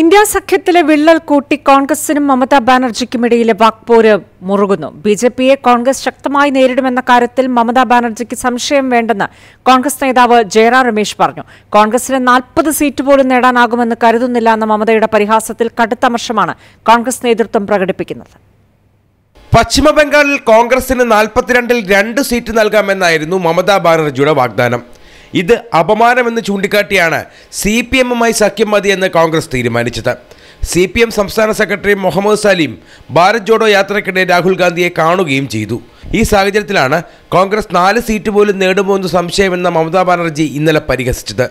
India സഖ്യത്തിലെ വിള്ളൽ കൂട്ടി കോൺഗ്രസിനും മമതാ ബാനർജിക്കുമിടയിലെ വാക്പോര് മുറുകുന്നു ബി ജെ പിയെ കോൺഗ്രസ് ശക്തമായി നേരിടുമെന്ന കാര്യത്തിൽ മമതാ ബാനർജിക്ക് സംശയം വേണ്ടെന്ന് കോൺഗ്രസ് നേതാവ് ജയറാം രമേശ് പറഞ്ഞു കോൺഗ്രസിന് നാൽപ്പത് സീറ്റ് പോലും നേടാനാകുമെന്ന് കരുതുന്നില്ല എന്ന മമതയുടെ പരിഹാസത്തിൽ കടുത്തമർശമാണ് കോൺഗ്രസ് നേതൃത്വം പ്രകടിപ്പിക്കുന്നത് പശ്ചിമ ബംഗാളിൽ കോൺഗ്രസിന് നാൽപ്പത്തിരണ്ടിൽ രണ്ട് സീറ്റ് നൽകാമെന്നായിരുന്നു മമതാ ബാനർജിയുടെ വാഗ്ദാനം ഇത് അപമാനമെന്ന് ചൂണ്ടിക്കാട്ടിയാണ് സി പി എമ്മുമായി സഖ്യം മതി എന്ന് കോൺഗ്രസ് തീരുമാനിച്ചത് സി പി എം സംസ്ഥാന സെക്രട്ടറി മുഹമ്മദ് സലീം ഭാരത് ജോഡോ യാത്രയ്ക്കിടെ രാഹുൽ ഗാന്ധിയെ കാണുകയും ചെയ്തു ഈ സാഹചര്യത്തിലാണ് കോൺഗ്രസ് നാല് സീറ്റ് പോലും നേടുമോ എന്ന് സംശയമെന്ന് മമതാ ബാനർജി ഇന്നലെ പരിഹസിച്ചത്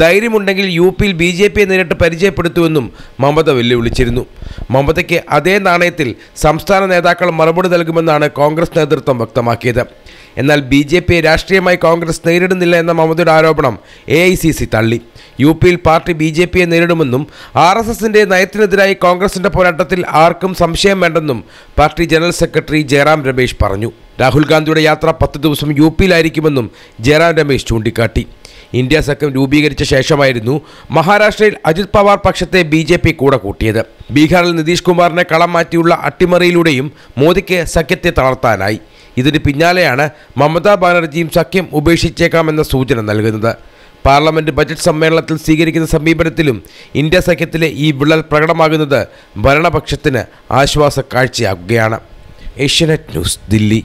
ധൈര്യമുണ്ടെങ്കിൽ യു പിയിൽ ബി ജെ പിയെ നേരിട്ട് പരിചയപ്പെടുത്തുമെന്നും മമത വെല്ലുവിളിച്ചിരുന്നു മമതയ്ക്ക് അതേ നാണയത്തിൽ സംസ്ഥാന നേതാക്കൾ മറുപടി നൽകുമെന്നാണ് കോൺഗ്രസ് നേതൃത്വം വ്യക്തമാക്കിയത് എന്നാൽ ബി ജെ പിയെ രാഷ്ട്രീയമായി കോൺഗ്രസ് നേരിടുന്നില്ല എന്ന മമതയുടെ ആരോപണം എ ഐ സി സി തള്ളി യു പിയിൽ പാർട്ടി ബി ജെ പിയെ നേരിടുമെന്നും ആർ എസ് എസിൻ്റെ നയത്തിനെതിരായി കോൺഗ്രസിൻ്റെ പോരാട്ടത്തിൽ ആർക്കും സംശയം വേണ്ടെന്നും party general secretary Jairam Ramesh പറഞ്ഞു രാഹുൽ ഗാന്ധിയുടെ യാത്ര പത്ത് ദിവസം യു പിയിലായിരിക്കുമെന്നും ജയറാം രമേശ് ചൂണ്ടിക്കാട്ടി ഇന്ത്യ സഖ്യം രൂപീകരിച്ച ശേഷമായിരുന്നു മഹാരാഷ്ട്രയിൽ അജിത് പവാർ പക്ഷത്തെ ബി ജെ പി കൂടെ കൂട്ടിയത് ബീഹാറിൽ നിതീഷ് കുമാറിനെ കളം മാറ്റിയുള്ള അട്ടിമറിയിലൂടെയും മോദിക്ക് സഖ്യത്തെ തളർത്താനായി ഇതിന് പിന്നാലെയാണ് മമതാ ബാനർജിയും സഖ്യം ഉപേക്ഷിച്ചേക്കാമെന്ന സൂചന നൽകുന്നത് പാർലമെന്റ് ബജറ്റ് സമ്മേളനത്തിൽ സ്വീകരിക്കുന്ന സമീപനത്തിലും ഇന്ത്യ സഖ്യത്തിലെ ഈ വിള്ളൽ പ്രകടമാകുന്നത് ഭരണപക്ഷത്തിന് ആശ്വാസ കാഴ്ചയാകുകയാണ് ഏഷ്യനെറ്റ് ന്യൂസ് ദില്ലി